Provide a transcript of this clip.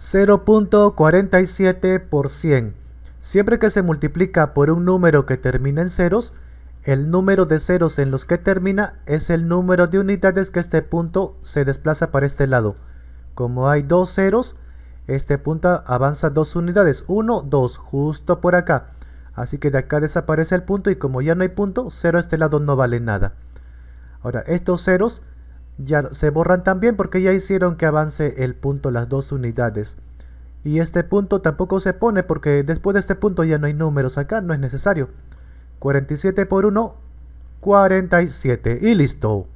0.47 por 100. Siempre que se multiplica por un número que termina en ceros, el número de ceros en los que termina es el número de unidades que este punto se desplaza para este lado. Como hay dos ceros, este punto avanza dos unidades. 1, 2, justo por acá. Así que de acá desaparece el punto y como ya no hay punto, 0 a este lado no vale nada. Ahora, estos ceros ya se borran también porque ya hicieron que avance el punto las dos unidades. Y este punto tampoco se pone porque después de este punto ya no hay números acá, no es necesario. 47 por 1, 47 y listo.